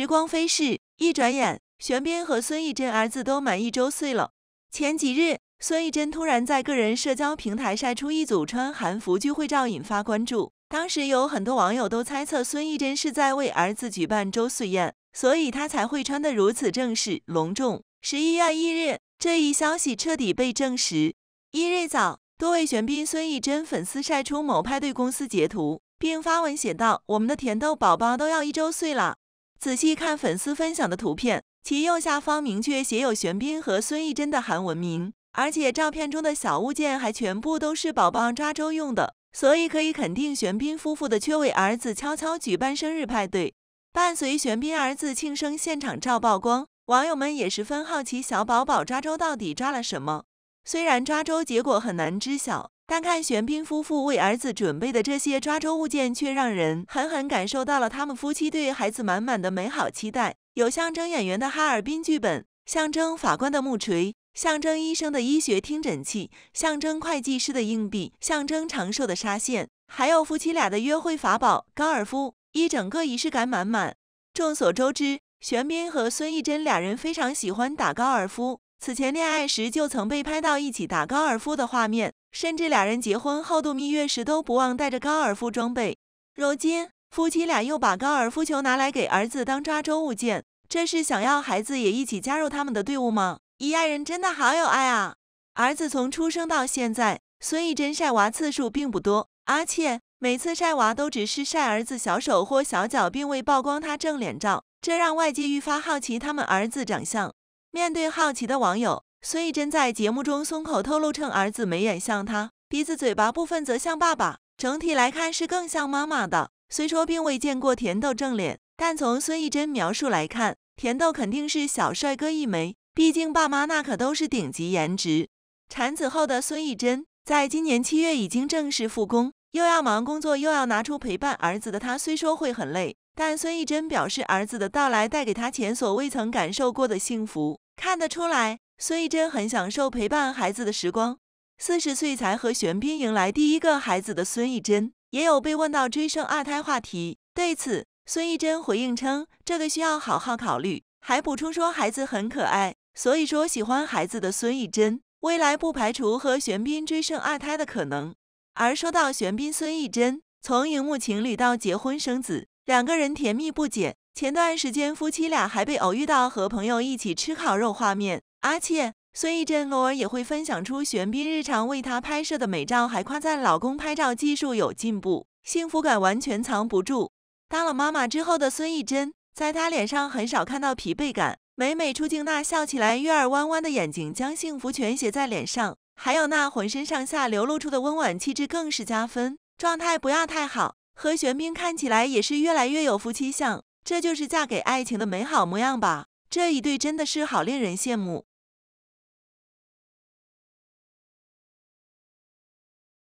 时光飞逝，一转眼，玄彬和孙艺珍儿子都满一周岁了。前几日，孙艺珍突然在个人社交平台晒出一组穿韩服聚会照，引发关注。当时有很多网友都猜测孙艺珍是在为儿子举办周岁宴，所以她才会穿得如此正式隆重。十一月一日，这一消息彻底被证实。一日早，多位玄彬孙艺珍粉丝晒出某派对公司截图，并发文写道：“我们的甜豆宝宝都要一周岁了。”仔细看粉丝分享的图片，其右下方明确写有玄彬和孙艺珍的韩文名，而且照片中的小物件还全部都是宝宝抓周用的，所以可以肯定玄彬夫妇的缺位儿子悄悄举办生日派对。伴随玄彬儿子庆生现场照曝光，网友们也十分好奇小宝宝抓周到底抓了什么，虽然抓周结果很难知晓。单看玄彬夫妇为儿子准备的这些抓周物件，却让人狠狠感受到了他们夫妻对孩子满满的美好期待。有象征演员的哈尔滨剧本，象征法官的木锤，象征医生的医学听诊器，象征会计师的硬币，象征长寿的纱线，还有夫妻俩的约会法宝——高尔夫，一整个仪式感满满。众所周知，玄彬和孙艺珍俩人非常喜欢打高尔夫。此前恋爱时就曾被拍到一起打高尔夫的画面，甚至俩人结婚后度蜜月时都不忘带着高尔夫装备。如今夫妻俩又把高尔夫球拿来给儿子当抓周物件，这是想要孩子也一起加入他们的队伍吗？一爱人真的好有爱啊！儿子从出生到现在，孙艺珍晒娃次数并不多，而且每次晒娃都只是晒儿子小手或小脚，并未曝光他正脸照，这让外界愈发好奇他们儿子长相。面对好奇的网友，孙艺珍在节目中松口透露称，儿子眉眼像她，鼻子嘴巴部分则像爸爸，整体来看是更像妈妈的。虽说并未见过甜豆正脸，但从孙艺珍描述来看，甜豆肯定是小帅哥一枚，毕竟爸妈那可都是顶级颜值。产子后的孙艺珍，在今年七月已经正式复工，又要忙工作，又要拿出陪伴儿子的她，虽说会很累。但孙艺珍表示，儿子的到来带给她前所未曾感受过的幸福。看得出来，孙艺珍很享受陪伴孩子的时光。四十岁才和玄彬迎来第一个孩子的孙艺珍，也有被问到追生二胎话题。对此，孙艺珍回应称，这个需要好好考虑，还补充说孩子很可爱，所以说喜欢孩子的孙艺珍，未来不排除和玄彬追生二胎的可能。而说到玄彬孙艺珍，从荧幕情侣到结婚生子。两个人甜蜜不减，前段时间夫妻俩还被偶遇到和朋友一起吃烤肉画面。阿倩、孙艺珍偶尔也会分享出玄彬日常为她拍摄的美照，还夸赞老公拍照技术有进步，幸福感完全藏不住。当了妈妈之后的孙艺珍，在她脸上很少看到疲惫感，每每出镜那笑起来月儿弯弯的眼睛，将幸福全写在脸上，还有那浑身上下流露出的温婉气质更是加分，状态不要太好。和玄冰看起来也是越来越有夫妻相，这就是嫁给爱情的美好模样吧。这一对真的是好令人羡慕。